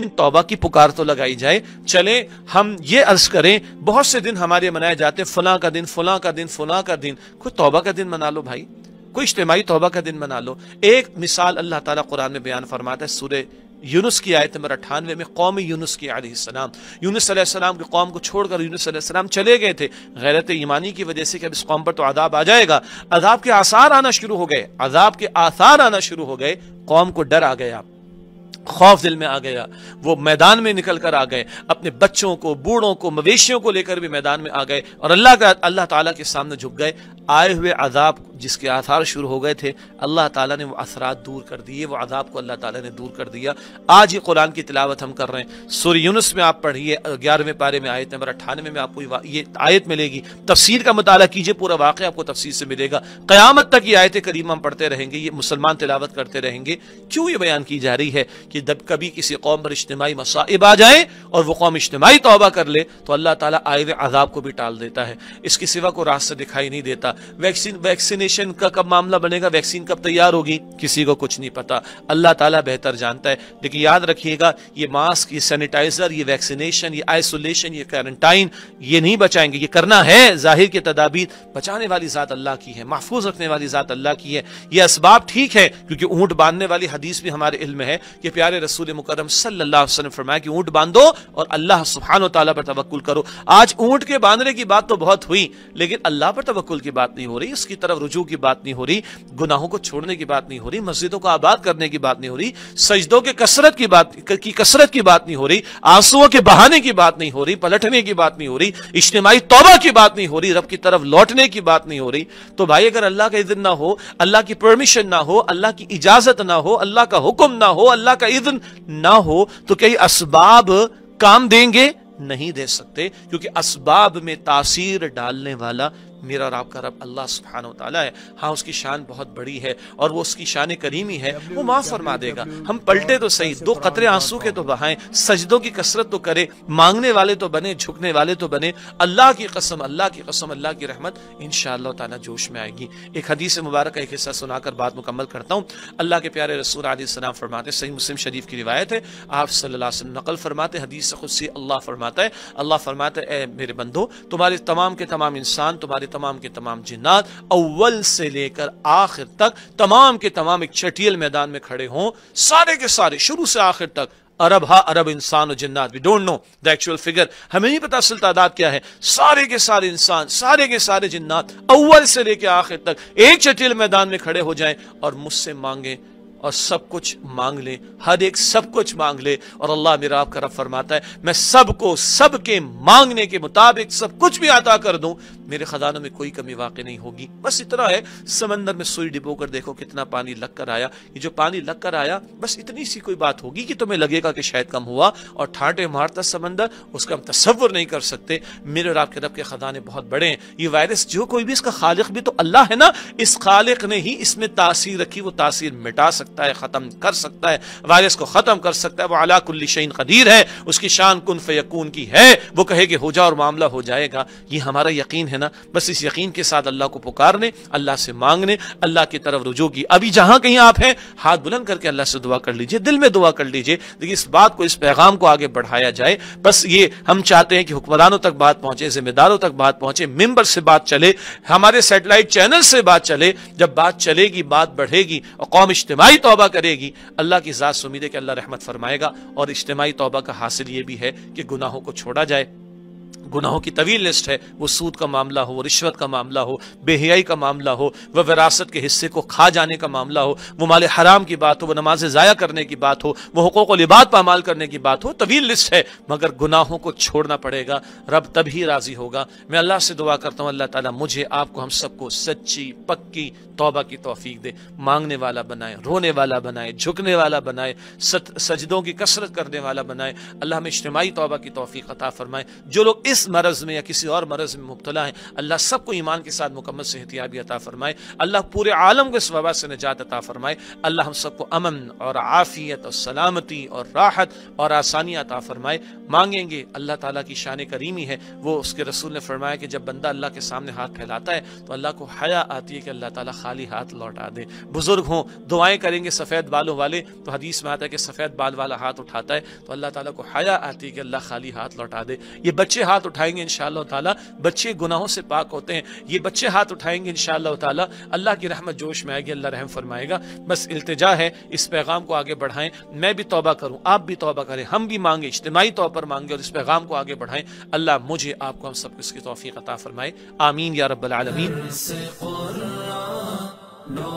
तौबा की पुकार तो लगाई जाए चले हम ये अर्ज करें बहुत से दिन हमारे मनाए जाते फला का दिन फला का दिन फला का दिन कोई तौबा का दिन मना लो भाई कोई इज्तमाही तौबा का दिन मना लो एक मिसाल अल्लाह ताला कुरान में बयान फरमाता है सूर्य यूनुस की आयत नंबर अठानवे में कौम यूनुस की आलम यूनुस सलाम की कौम को छोड़कर यूनुस सलाम चले गए थे गैरत ईमानी की वजह से कि अब इस कौम पर तो आदाब आ जाएगा अदाब के आसार आना शुरू हो गए अदाब के आसार आना शुरू हो गए कौम को डर आ गया खौफ दिल में आ गया वो मैदान में निकल कर आ गए अपने बच्चों को बूढ़ों को मवेशियों को लेकर भी मैदान में आ गए और अल्लाह का अल्लाह ताला के सामने झुक गए आए हुए अजाब जिसके आसार शुरू हो गए थे अल्लाह ताला ने वो असरा दूर कर दिए वो आदाब को अल्लाह ताला ने दूर कर दिया आज ये कुरान की तिलावत हम कर रहे हैं सुर में आप पढ़िए ग्यारहवें पारे में आयत नंबर अट्ठानवे में आपको ये आयत मिलेगी तफसीर का मताल कीजिए पूरा वाक़ आपको तफसीर से मिलेगा क्यामत तक ये आयत करीम हम पढ़ते रहेंगे ये मुसलमान तिलावत करते रहेंगे क्यों ये बयान की जा रही है कि जब कभी किसी कौम पर इज्तमाही मसाइब आ जाए और वो कौम इज्तमाही तोबा कर ले तो अल्लाह ताला आए हुए को भी टाल देता है इसके सिवा को रास्ता दिखाई नहीं देता वैक्सीन वैक्सीनेशन वैक्सीनेशन का कब मामला बनेगा वैक्सीन कब तैयार होगी किसी को कुछ नहीं पता अल्लाह ताला बेहतर जानता है लेकिन याद रखिएगा ये मास्क ये सैनिटाइजर ये वैक्सीनेशन ये आइसोलेशन ये क्वारंटाइन ये नहीं बचाएंगे ये करना है जाहिर की तदाबीर बचाने वाली ज़ात अल्लाह की है महफूज रखने वाली ज़ात अल्लाह की है ये इसबाब ठीक है क्योंकि ऊँट बांधने वाली हदीस भी हमारे इल्म है कि प्यारे रसूल मुकरम सल्ला वसलम फरमाया कि ऊँट बांधो और अल्लाह सुबहान तला पर तवक्ल करो आज ऊँट के बांधने की बात तो बहुत हुई लेकिन अल्लाह पर तवक्ल की बात नहीं हो रही उसकी तरफ रुजू मस्जिदों की बात नहीं हो रही गुनाहों को छोड़ने की बात नहीं हो रही मस्जिदों को आबाद करने की बात नहीं हो रही सजदों के कसरत की बात की कसरत की बात नहीं हो रही आंसुओं के बहाने की बात नहीं हो रही पलटने की बात नहीं हो रही इज्तमाही तोबा की बात नहीं हो रही रब की तरफ लौटने की बात नहीं हो रही तो भाई अगर अल्लाह का इज्जत ना हो अल्लाह की परमिशन ना हो अल्लाह की इजाजत ना हो अल्लाह का हुक्म ना हो अल्लाह का इज्जत ना हो तो कई असबाब काम देंगे नहीं दे सकते क्योंकि असबाब में तासीर डालने वाला मेरा और आपका रब अल्लाह सुबहान ताला है हाँ उसकी शान बहुत बड़ी है और वो उसकी शान करीमी है वो माफ़ फरमा देगा हम पलटे तो सही दो कतरे आंसू के तो बहाएं सजदों की कसरत तो करें मांगने वाले तो बने झुकने वाले तो बने अल्लाह की कसम अल्लाह की कसम अल्लाह की रहमत इन शाह जोश में आएगी एक हदीस मुबारक का एक हिस्सा सुनाकर बात मुकम्मल करता हूँ अल्लाह के प्यारे रसूल आदि सलाम फरमाते सही मुस्लिम शरीफ की रिवायत है आप सल्लल्लाहु अलैहि नकल फरमाते हदीस खुद से अल्लाह फरमाता है अल्लाह फरमाता है मेरे बंदो तुम्हारे तमाम के तमाम इंसान तुम्हारे तमाम के तमाम जिन्नात अव्वल से लेकर आखिर तक तमाम के तमाम एक चटियल मैदान में खड़े हों सारे के सारे शुरू से आखिर तक अरब हा अरब इंसान और जिन्नात we don't know the actual figure हमें नहीं पता असल तादाद क्या है सारे के सारे इंसान सारे के सारे जिन्नात अव्वल से लेकर आखिर तक एक चटियल मैदान में खड़े हो जाए और मुझसे मांगे और सब कुछ मांग लें हर एक सब कुछ मांग ले और अल्लाह मेरा आपका रब फरमाता है मैं सबको सब के मांगने के मुताबिक सब कुछ भी अता कर दूं मेरे खजानों में कोई कमी वाकई नहीं होगी बस इतना है समंदर में सुई डिबो कर देखो कितना पानी लग कर आया ये जो पानी लग कर आया बस इतनी सी कोई बात होगी कि तुम्हें लगेगा कि शायद कम हुआ और ठाटे मारता समंदर उसका हम तस्वर नहीं कर सकते मेरे और आपके रब के खजाने बहुत बड़े हैं ये वायरस जो कोई भी इसका खालिक भी तो अल्लाह है ना इस खालिक ने ही इसमें तासीर रखी वो तासीर मिटा सकता सकता है ख़त्म कर सकता है वायरस को ख़त्म कर सकता है वो अलाकुल्लिशन कदीर है उसकी शान कन फ़यकून की है वो कहेगी हो जाओ और मामला हो जाएगा ये हमारा यकीन है ना बस इस यकीन के साथ अल्लाह को पुकारने अल्लाह से मांगने अल्लाह की तरफ रुझू की अभी जहाँ कहीं आप हैं हाथ बुलंद करके अल्लाह से दुआ कर लीजिए दिल में दुआ कर लीजिए लेकिन इस बात को इस पैगाम को आगे बढ़ाया जाए बस ये हम चाहते हैं कि हुक्मरानों तक बात पहुंचे जिम्मेदारों तक बात पहुंचे मेम्बर से बात चले हमारे सेटेलाइट चैनल से बात चले जब बात चलेगी बात बढ़ेगी और कौम इज्तमाही तोबा करेगी अल्लाह की ज़ात से उम्मीद है कि अल्लाह रहमत फरमाएगा और इज्तमाही तोबा का हासिल ये भी है कि गुनाहों को छोड़ा जाए गुनाहों की तवील लिस्ट है वो सूद का मामला हो वो रिश्वत का मामला हो बेहियाई का मामला हो वह विरासत के हिस्से को खा जाने का मामला हो वो माले हराम की बात हो वह नमाजें ज़ाया करने की बात हो वह हकूक़ लिबाद पर करने की बात हो तवील लिस्ट है मगर गुनाहों को छोड़ना पड़ेगा रब तभी राज़ी होगा मैं अल्लाह से दुआ करता हूँ अल्लाह ताला मुझे आपको हम सबको सच्ची पक्की तौबा की तोफीक दे मांगने वाला बनाए रोने वाला बनाए झुकने वाला बनाए सजदों की कसरत करने वाला बनाए अल्लाह हमें इज्तमाही तौबा की तोफीक अता फरमाए जो लोग इस इस मरज़ में या किसी और मरज़ में मुबतला है अल्लाह सबको ईमान के साथ मुकम्मल सेहत अता फ़रमाए अल्लाह पूरे आलम को इस वबा से निजात अता फ़रमाए अल्लाह हम सबको अमन और आफ़ियत और सलामती और राहत और आसानी अता फ़रमाए मांगेंगे अल्लाह ताला की शान करीमी है वो उसके रसूल ने फरमाया कि जब बंदा अल्लाह के सामने हाथ फैलाता है तो अल्लाह को हया आती है कि अल्लाह ताला खाली हाथ लौटा दे बुज़ुर्ग हों दुआएं करेंगे सफ़ेद बालों वाले तो हदीस में आता है कि सफ़ेद बाल वाला हाथ उठाता है तो अल्लाह ताला को हया आती है कि अल्लाह खाली हाथ लौटा दे ये बच्चे हाथ उठाएंगे इन ताला बच्चे गुनाहों से पाक होते हैं ये बच्चे हाथ उठाएंगे इन ताला अल्लाह की रहमत जोश में आएगी अल्लाह रहम फरमाएगा बस इल्तजा है इस पैगाम को आगे बढ़ाएं मैं भी तोबा करूँ आप भी तोबा करें हम भी मांगे इज्तमाही तौर पर मांगे और इस पैगाम को आगे बढ़ाएं अल्लाह मुझे आपको हम सबको इसकी तोफ़ी अता फरमाए आमीन या रब्बल आलमीन